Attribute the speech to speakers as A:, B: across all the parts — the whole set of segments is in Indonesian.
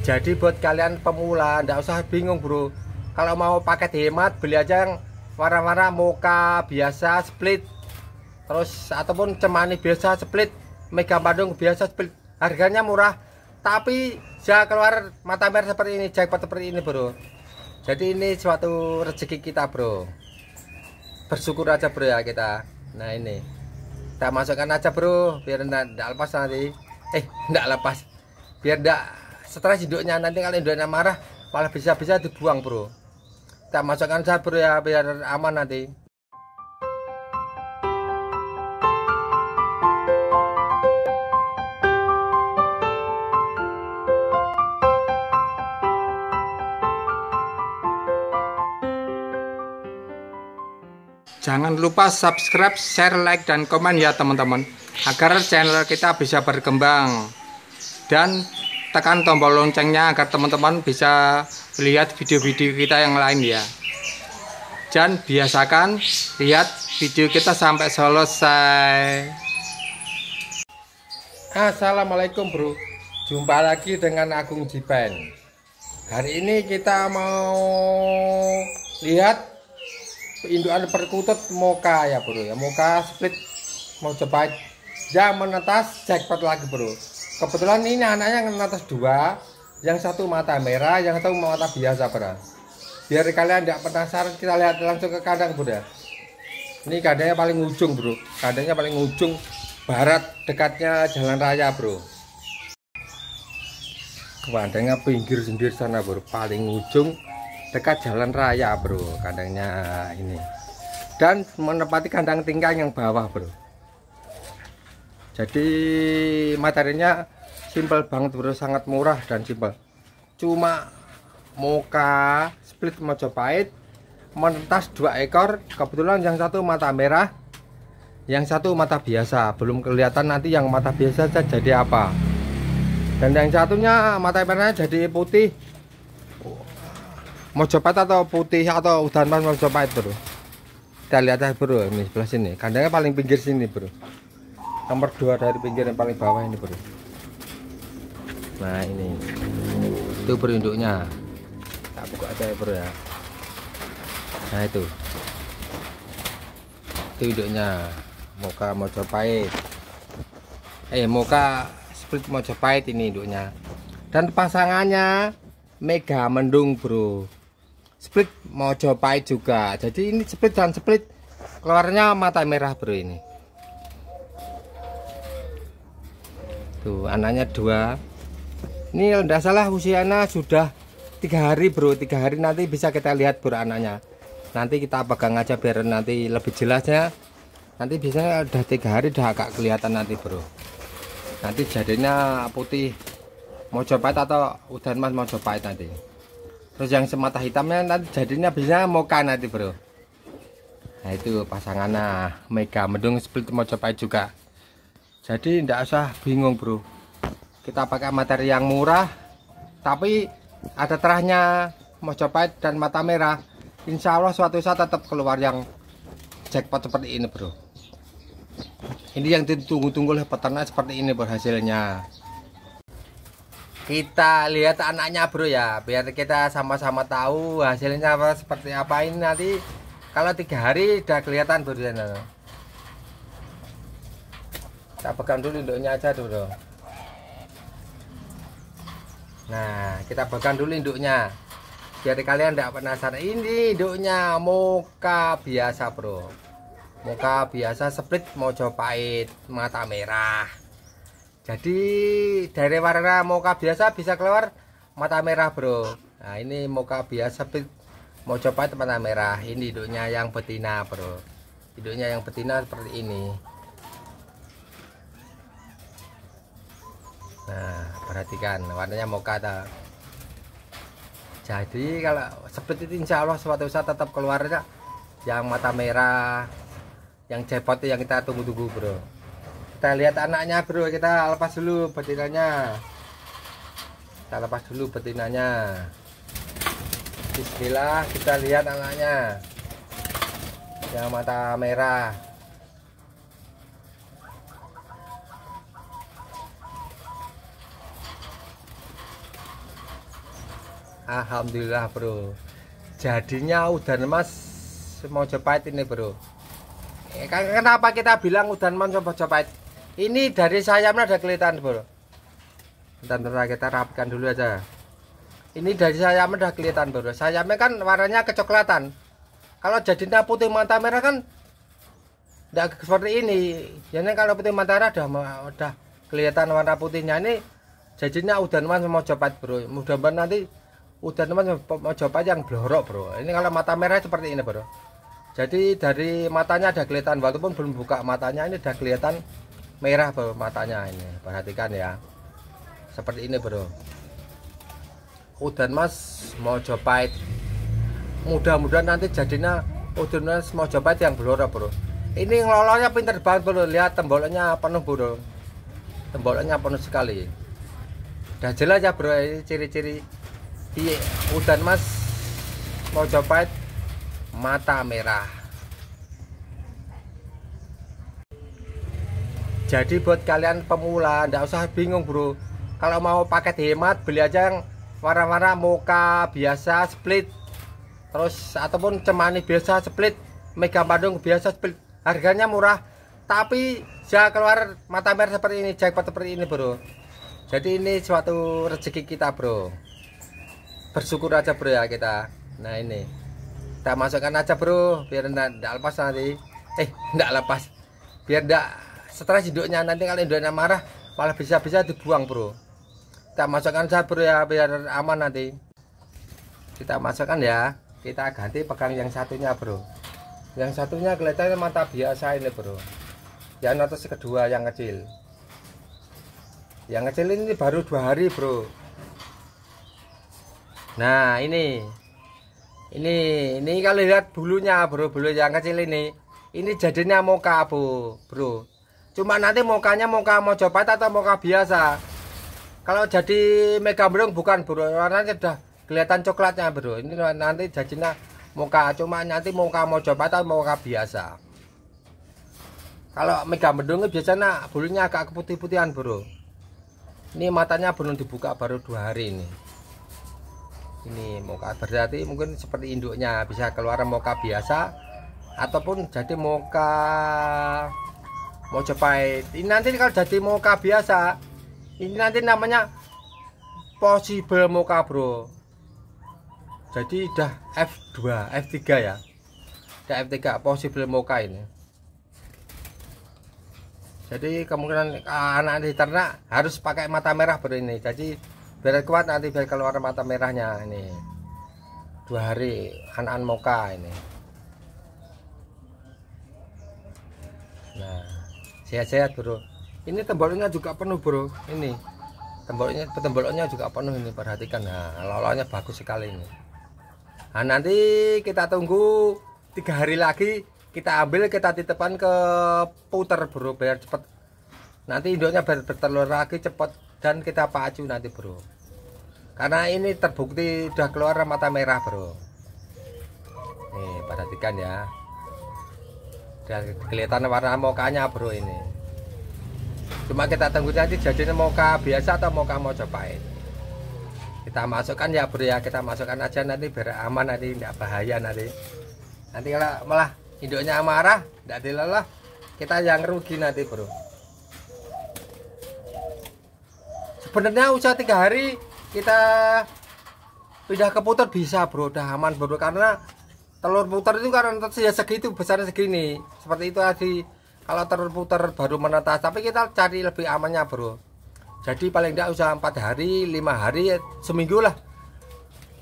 A: jadi buat kalian pemula ndak usah bingung bro kalau mau paket hemat beli aja yang warna-warna muka biasa split terus ataupun cemani biasa split mega bandung biasa split harganya murah tapi jangan keluar mata merah seperti ini jackpot seperti ini bro jadi ini suatu rezeki kita bro bersyukur aja bro ya kita nah ini kita masukkan aja bro biar enggak lepas nanti eh enggak lepas biar enggak setelah induknya nanti kalau induknya marah malah bisa-bisa dibuang bro kita masukkan saja bro ya biar aman nanti Jangan lupa subscribe, share, like, dan komen ya teman-teman Agar channel kita bisa berkembang Dan tekan tombol loncengnya agar teman-teman bisa lihat video-video kita yang lain ya dan biasakan lihat video kita sampai selesai Assalamualaikum bro jumpa lagi dengan Agung Jipen hari ini kita mau lihat induan perkutut moka ya bro ya moka split mau cepat, jangan menetas jackpot lagi bro kebetulan ini anaknya yang atas dua yang satu mata merah yang satu mata biasa bro biar kalian tidak penasaran kita lihat langsung ke kandang bro ya. ini kandangnya paling ujung bro kandangnya paling ujung barat dekatnya jalan raya bro kandangnya pinggir sendiri sana bro paling ujung dekat jalan raya bro kandangnya ini dan menempati kandang tingkah yang bawah bro jadi materinya simpel banget bro sangat murah dan simpel. cuma muka split mojopahit mentas dua ekor kebetulan yang satu mata merah yang satu mata biasa belum kelihatan nanti yang mata biasa jadi apa dan yang satunya mata merah jadi putih mojopahit atau putih atau udan mojopahit bro kita lihat aja bro ini sebelah sini kandangnya paling pinggir sini bro nomor 2 dari pinggir yang paling bawah ini bro nah ini itu berinduknya tak buka aja ya bro ya nah itu itu induknya moka pahit eh moka split pahit ini induknya dan pasangannya mega mendung bro split pahit juga jadi ini split dan split keluarnya mata merah bro ini tuh anaknya dua ini udah tidak salah usianya sudah tiga hari bro tiga hari nanti bisa kita lihat bro anaknya nanti kita pegang aja biar nanti lebih jelasnya nanti bisa udah tiga hari udah agak kelihatan nanti bro nanti jadinya putih mau coba atau udah mas mau coba nanti terus yang semata hitamnya nanti jadinya biasanya moka nanti bro nah itu pasangannya mega mendung split coba juga jadi tidak usah bingung bro kita pakai materi yang murah tapi ada terahnya Mojopahit dan mata merah Insya Allah suatu saat tetap keluar yang jackpot seperti ini bro ini yang ditunggu-tunggu oleh peternak seperti ini berhasilnya kita lihat anaknya bro ya biar kita sama-sama tahu hasilnya apa, seperti apa ini nanti kalau tiga hari udah kelihatan bro channel tak pegang dulu induknya aja dulu nah kita pegang dulu induknya biar kalian tidak penasaran ini induknya muka biasa bro muka biasa split mau pahit mata merah jadi dari warna muka biasa bisa keluar mata merah bro nah ini muka biasa split mau pahit mata merah ini induknya yang betina bro induknya yang betina seperti ini nah perhatikan warnanya ta. jadi kalau seperti itu insya Allah suatu saat tetap keluarnya yang mata merah yang cepot yang kita tunggu-tunggu bro kita lihat anaknya bro kita lepas dulu betinanya kita lepas dulu betinanya bismillah kita lihat anaknya yang mata merah Alhamdulillah bro jadinya udan emas Mojopahit ini bro eh, kan kenapa kita bilang udan emas Mojopahit ini dari sayapnya ada kelihatan bro bentar, bentar kita rapikan dulu aja ini dari sayapnya udah kelihatan bro sayapnya kan warnanya kecoklatan kalau jadinya putih mata merah kan tidak seperti ini jadi kalau putih mata merah udah, udah kelihatan warna putihnya ini jadinya udan mas mau cepat bro mudah-mudahan nanti udah teman coba yang blorok bro ini kalau mata merah seperti ini bro jadi dari matanya ada kelihatan walaupun belum buka matanya ini udah kelihatan merah bro matanya ini perhatikan ya seperti ini bro udan mas mau coba mudah-mudahan nanti jadinya udan mas mau coba yang blorok bro ini ngelolanya pinter banget bro lihat temboloknya penuh bro temboloknya penuh sekali udah jelas ya bro ciri-ciri di hutan Mas mau Mojopahit mata merah jadi buat kalian pemula ndak usah bingung bro kalau mau paket hemat beli aja yang warna-warna muka biasa split terus ataupun cemani biasa split mega bandung biasa split harganya murah tapi saya keluar mata merah seperti ini jackpot seperti ini bro jadi ini suatu rezeki kita bro bersyukur aja bro ya kita nah ini kita masukkan aja bro biar enggak lepas nanti eh enggak lepas biar enggak setelah hidupnya nanti kalau hidupnya marah malah bisa-bisa dibuang bro kita masukkan aja bro ya biar aman nanti kita masukkan ya kita ganti pegang yang satunya bro yang satunya kelihatannya mata biasa ini bro yang atas kedua yang kecil yang kecil ini baru dua hari bro nah ini ini ini kalau lihat bulunya bro bulu yang kecil ini ini jadinya moka bro bro cuma nanti mokanya moka coba atau moka biasa kalau jadi mega burung bukan bro warnanya sudah kelihatan coklatnya bro ini nanti jadinya moka cuma nanti moka coba atau moka biasa kalau mega merung biasanya bulunya agak keputih-putihan bro ini matanya belum dibuka baru dua hari ini ini moka berarti mungkin seperti induknya bisa keluar moka biasa ataupun jadi moka mojopahit ini nanti kalau jadi moka biasa ini nanti namanya possible moka bro jadi udah F2 F3 ya udah F3 possible moka ini jadi kemungkinan ah, anak ternak harus pakai mata merah bro ini jadi biar kuat nanti biar keluar mata merahnya ini dua hari anak moka ini nah sehat-sehat bro ini tembolnya juga penuh bro ini tembolnya tembolnya juga penuh ini perhatikan nah lolanya bagus sekali ini nah nanti kita tunggu tiga hari lagi kita ambil kita titipan ke puter bro biar cepat nanti induknya biar bertelur lagi cepat dan kita pacu nanti bro karena ini terbukti udah keluar mata merah bro nih perhatikan ya dan kelihatan warna mokanya bro ini cuma kita tunggu nanti jadinya moka biasa atau moka mau cobain kita masukkan ya bro ya kita masukkan aja nanti biar aman nanti tidak bahaya nanti nanti kalau malah induknya marah tidak dilelah kita yang rugi nanti bro sebenarnya usaha tiga hari kita pindah ke putar bisa bro udah aman bro karena telur putar itu karena ya sudah segitu besarnya segini seperti itu tadi kalau telur puter baru menetas tapi kita cari lebih amannya bro jadi paling tidak usah empat hari lima hari ya seminggu lah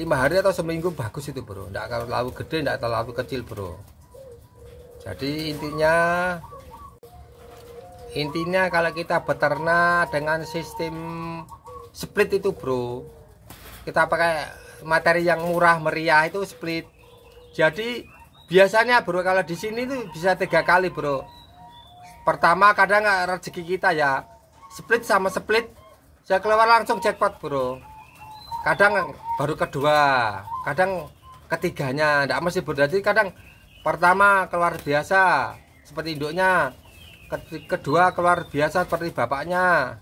A: lima hari atau seminggu bagus itu bro tidak terlalu gede tidak terlalu kecil bro jadi intinya intinya kalau kita beternak dengan sistem split itu bro kita pakai materi yang murah meriah itu split jadi biasanya bro kalau di sini itu bisa tiga kali bro pertama kadang nggak rezeki kita ya split sama split saya keluar langsung jackpot bro kadang baru kedua kadang ketiganya tidak masih berarti kadang pertama keluar biasa seperti induknya kedua keluar biasa seperti bapaknya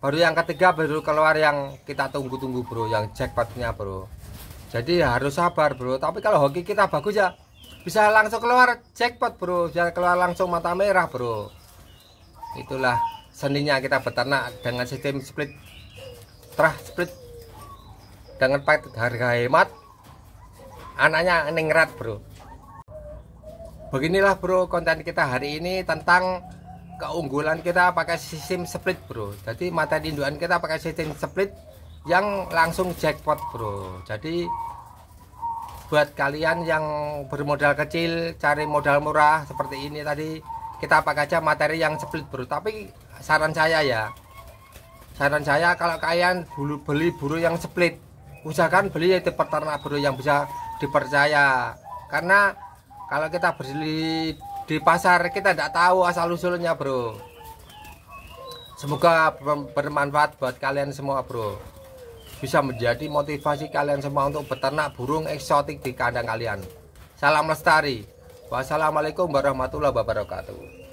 A: baru yang ketiga baru keluar yang kita tunggu-tunggu bro yang jackpotnya bro jadi harus sabar bro tapi kalau hoki kita bagus ya bisa langsung keluar jackpot bro bisa keluar langsung mata merah bro itulah seninya kita beternak dengan sistem split terah split dengan paket harga hemat anaknya ningrat bro beginilah bro konten kita hari ini tentang keunggulan kita pakai sistem split bro jadi mata induan kita pakai sistem split yang langsung jackpot bro jadi buat kalian yang bermodal kecil cari modal murah seperti ini tadi kita pakai aja materi yang split bro tapi saran saya ya saran saya kalau kalian dulu beli buruh yang split usahakan beli itu peternak buruh yang bisa dipercaya karena kalau kita beli di pasar kita tidak tahu asal usulnya bro semoga bermanfaat buat kalian semua bro bisa menjadi motivasi kalian semua untuk beternak burung eksotik di kandang kalian salam lestari wassalamualaikum warahmatullahi wabarakatuh